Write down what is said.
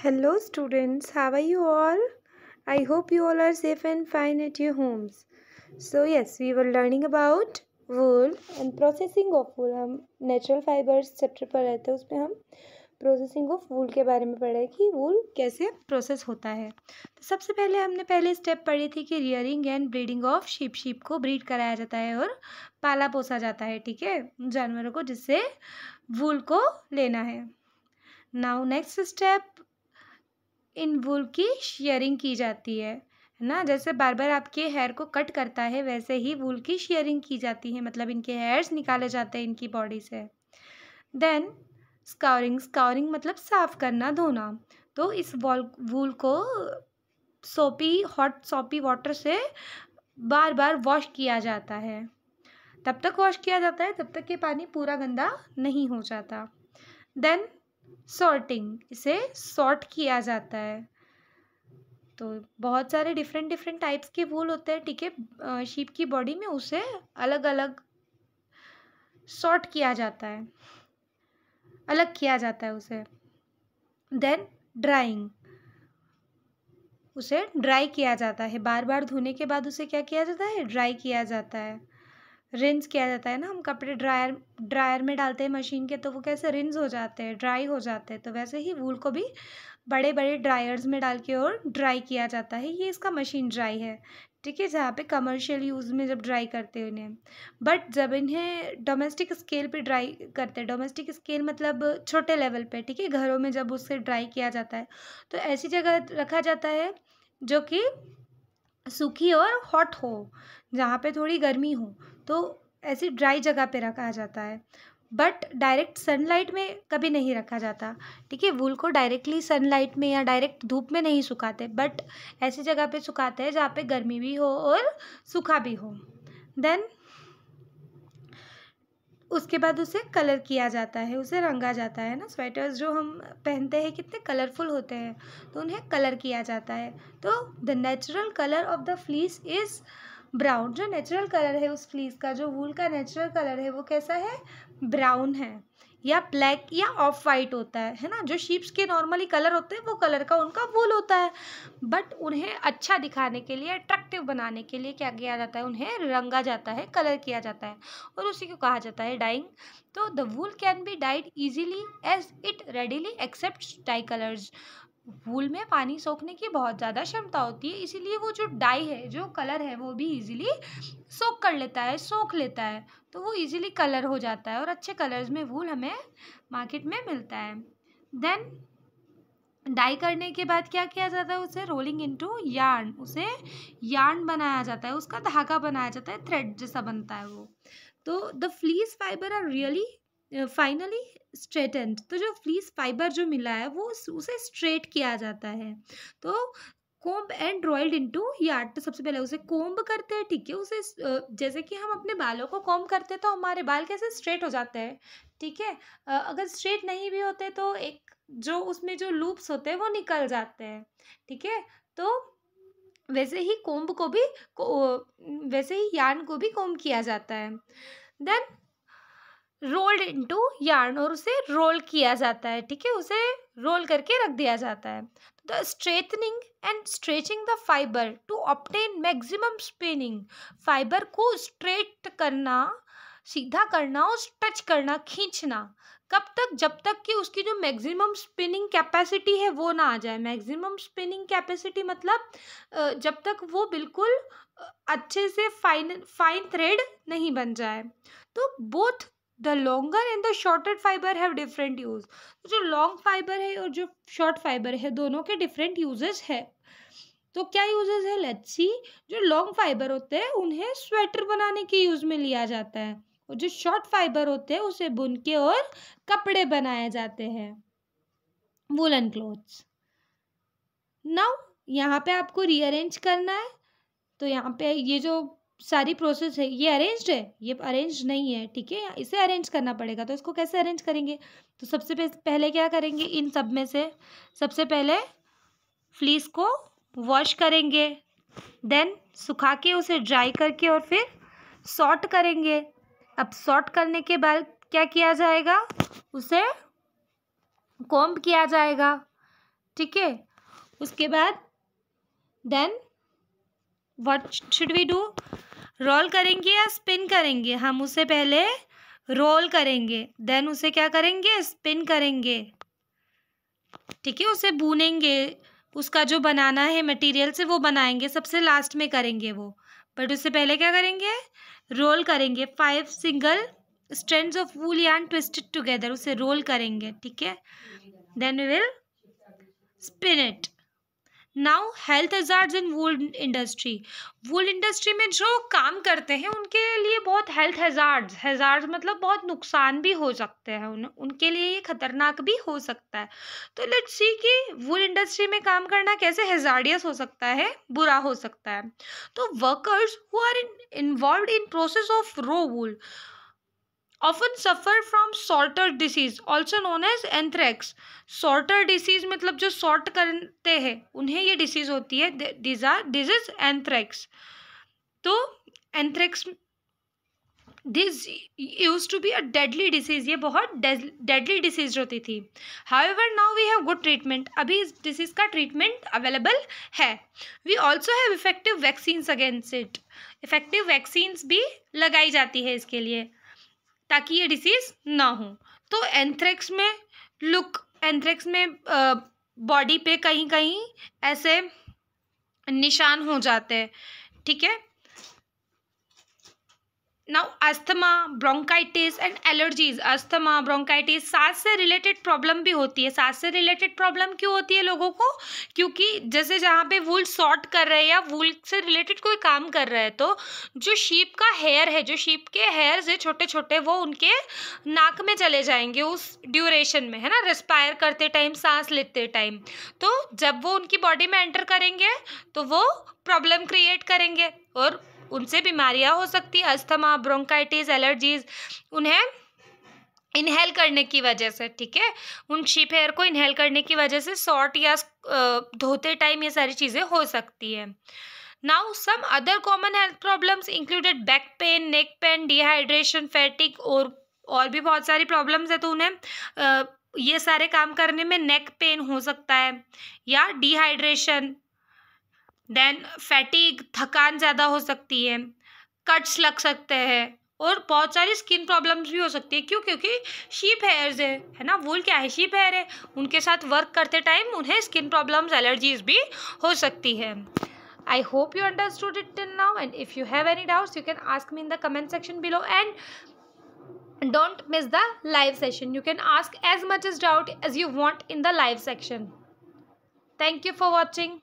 hello students how are you all I hope you all are safe and fine at your homes so yes we were learning about wool and processing of wool हम natural fibres chapter पर रहते हैं उसमें हम processing of वूल के बारे में पढ़े कि वूल कैसे प्रोसेस होता है तो सबसे पहले हमने पहले स्टेप पढ़ी थी कि rearing and breeding of sheep sheep को ब्रीड कराया जाता है और पाला पोसा जाता है ठीक है जानवरों को जिससे वूल को लेना है now next step in wool की शेयरिंग की जाती है है ना जैसे बार बार आपके हेयर को कट करता है वैसे ही वूल की शेयरिंग की जाती है मतलब इनके हेयर्स निकाले जाते हैं इनकी बॉडी से देन स्काउरिंग स्काउरिंग मतलब साफ़ करना धोना तो इस वॉल वूल को सोपी हॉट सोपी वाटर से बार बार वॉश किया जाता है तब तक वॉश किया जाता है तब तक ये पानी पूरा गंदा नहीं हो जाता देन सॉर्टिंग इसे सॉर्ट किया जाता है तो बहुत सारे डिफरेंट डिफरेंट टाइप्स के फूल होते हैं ठीक है शीप की बॉडी में उसे अलग अलग सॉर्ट किया जाता है अलग किया जाता है उसे देन ड्राइंग उसे ड्राई किया जाता है बार बार धोने के बाद उसे क्या किया जाता है ड्राई किया जाता है रिंस किया जाता है ना हम कपड़े ड्रायर ड्रायर में डालते हैं मशीन के तो वो कैसे रिंस हो जाते हैं ड्राई हो जाते हैं तो वैसे ही वूल को भी बड़े बड़े ड्रायर्स में डाल के और ड्राई किया जाता है ये इसका मशीन ड्राई है ठीक है जहाँ पे कमर्शियल यूज़ में जब ड्राई करते हैं इन्हें बट जब इन्हें डोमेस्टिक स्केल पे ड्राई करते हैं डोमेस्टिक स्केल मतलब छोटे लेवल पे ठीक है घरों में जब उससे ड्राई किया जाता है तो ऐसी जगह रखा जाता है जो कि सूखी और हॉट हो जहाँ पे थोड़ी गर्मी हो तो ऐसी ड्राई जगह पे रखा जाता है बट डायरेक्ट सनलाइट में कभी नहीं रखा जाता ठीक है वूल को डायरेक्टली सनलाइट में या डायरेक्ट धूप में नहीं सुखाते बट ऐसी जगह पे सुखाते हैं जहाँ पे गर्मी भी हो और सूखा भी हो देन उसके बाद उसे कलर किया जाता है उसे रंगा जाता है ना स्वेटर्स जो हम पहनते हैं कितने कलरफुल होते हैं तो उन्हें कलर किया जाता है तो the natural colour of the fleece is brown जो नेचुरल कलर है उस फ्लीस का जो वूल का नेचुरल कलर है वो कैसा है ब्राउन है या ब्लैक या ऑफ वाइट होता है है ना जो शीप्स के नॉर्मली कलर होते हैं वो कलर का उनका वूल होता है बट उन्हें अच्छा दिखाने के लिए अट्रैक्टिव बनाने के लिए क्या किया जाता है उन्हें रंगा जाता है कलर किया जाता है और उसी को कहा जाता है डाइंग तो the wool can be dyed easily as it readily accept dye colours wool में पानी सोखने की बहुत ज़्यादा क्षमता होती है इसीलिए वो जो डाई है जो कलर है वो भी इजीली सोख कर लेता है सोख लेता है तो वो इजीली कलर हो जाता है और अच्छे कलर्स में वूल हमें मार्केट में मिलता है देन डाई करने के बाद क्या किया जाता है उसे रोलिंग इनटू यार्न उसे यार्न बनाया जाता है उसका धागा बनाया जाता है थ्रेड जैसा बनता है वो तो the fleece fibre are really finely straightened तो जो फ्लीस फाइबर जो मिला है वो उसे स्ट्रेट किया जाता है तो comb and rolled into yarn तो सबसे पहले उसे कोम्ब करते हैं ठीक है उसे जैसे कि हम अपने बालों को कोम्ब करते हैं तो हमारे बाल कैसे स्ट्रेट हो जाते हैं ठीक है अगर स्ट्रेट नहीं भी होते तो एक जो उसमें जो लूप्स होते हैं वो निकल जाते हैं ठीक है तो वैसे ही कोम्ब को भी को, वैसे ही यार्न को भी कोम्ब किया जाता है देन रोल्ड इनटू यार्न और उसे रोल किया जाता है ठीक है उसे रोल करके रख दिया जाता है the straightening and stretching the fibre to obtain maximum spinning fibre को स्ट्रेट करना सीधा करना और टच करना खींचना कब तक जब तक कि उसकी जो मैक्सिमम स्पिनिंग कैपेसिटी है वो ना आ जाए मैक्सिमम स्पिनिंग कैपेसिटी मतलब जब तक वो बिल्कुल अच्छे से फाइन फाइन थ्रेड नहीं बन जाए तो both the longer and the shorter fibre have different use जो लॉन्ग फाइबर है और जो शॉर्ट फाइबर है दोनों के डिफरेंट यूजेस है तो क्या यूजेस है लेट्स सी जो लॉन्ग फाइबर होते हैं उन्हें स्वेटर बनाने के यूज़ में लिया जाता है और जो शॉर्ट फाइबर होते हैं उसे बुन के और कपड़े बनाए जाते हैं वुलन क्लोथ्स नाउ यहाँ पे आपको रीअरेंज करना है तो यहाँ पे ये जो सारी प्रोसेस है ये अरेंज है ये अरेंज नहीं है ठीक है इसे अरेंज करना पड़ेगा तो इसको कैसे अरेंज करेंगे तो सबसे पहले क्या करेंगे इन सब में से सबसे पहले फ्लीस को वॉश करेंगे देन सुखा के उसे ड्राई करके और फिर सॉर्ट करेंगे अब सॉर्ट करने के बाद क्या किया जाएगा उसे कॉम्ब किया जाएगा ठीक है उसके बाद then what should we do roll करेंगे या स्पिन करेंगे हम उसे पहले रोल करेंगे देन उसे क्या करेंगे स्पिन करेंगे ठीक है उसे बुनेंगे उसका जो बनाना है मटेरियल से वो बनाएंगे सबसे लास्ट में करेंगे वो बट उससे पहले क्या करेंगे रोल करेंगे five single strands of wool yarn twisted together उसे रोल करेंगे ठीक है then we will spin it now health hazard in wool industry wool industry में जो काम करते हैं उनके लिए बहुत हेल्थ हज़ार्ड हजार्ड्स मतलब बहुत नुकसान भी हो सकते हैं उन उनके लिए ये खतरनाक भी हो सकता है तो लेट्स सी कि वूल इंडस्ट्री में काम करना कैसे हेजार्डियस हो सकता है बुरा हो सकता है तो workers who are in involve in process of raw wool often suffer from sorter disease also known as anthrax sorter disease मतलब जो सॉर्ट करते हैं उन्हें ये डिसीज़ होती है दिज आर डिजीज एंथ्रैक्स तो anthrax this use to be a deadly disease ये बहुत डेडली डिसीज होती थी ever now we have good treatment अभी इस डिसीज का ट्रीटमेंट अवेलेबल है we also have effective vaccines against it effective vaccines भी लगाई जाती है इसके लिए ताकि ये डिसीज़ ना हो तो एंथ्रेक्स में लुक एंथ्रेक्स में बॉडी पे कहीं कहीं ऐसे निशान हो जाते हैं ठीक है now asthma bronchitis and allergies asthma bronchitis सांस से रिलेटेड प्रॉब्लम भी होती है सांस से रिलेटेड प्रॉब्लम क्यों होती है लोगों को क्योंकि जैसे जहाँ पे वूल सॉर्ट कर रहे हैं या वूल से रिलेटेड कोई काम कर रहे हैं तो जो शीप का हेयर है जो शीप के हेयर है छोटे छोटे वो उनके नाक में चले जाएंगे उस ड्यूरेशन में है ना रेस्पायर करते टाइम सांस लेते टाइम तो जब वो उनकी बॉडी में एंटर करेंगे तो वो प्रॉब्लम क्रिएट करेंगे और उनसे बीमारियाँ हो सकती है अस्थमा ब्रोंकाइटिस एलर्जीज उन्हें इनहेल करने की वजह से ठीक है उन शीप हेयर को इनहेल करने की वजह से शॉर्ट या धोते टाइम ये सारी चीज़ें हो सकती है now some other common health problems included back pain neck pain dehydration fatigue और और भी बहुत सारी प्रॉब्लम्स है तो उन्हें ये सारे काम करने में नेक पेन हो सकता है या डिहाइड्रेशन देन फैटिक थकान ज़्यादा हो सकती है कट्स लग सकते हैं और बहुत सारी स्किन प्रॉब्लम्स भी हो सकती है क्यों क्योंकि शीप हेयर्स है है ना वूल क्या है शीप हेयर है उनके साथ वर्क करते टाइम उन्हें स्किन प्रॉब्लम्स एलर्जीज भी हो सकती है I hope you understood it till now and if you have any doubts you can ask me in the comment section below and don't miss the live session you can ask as much is doubt as you want in the live section thank you for watching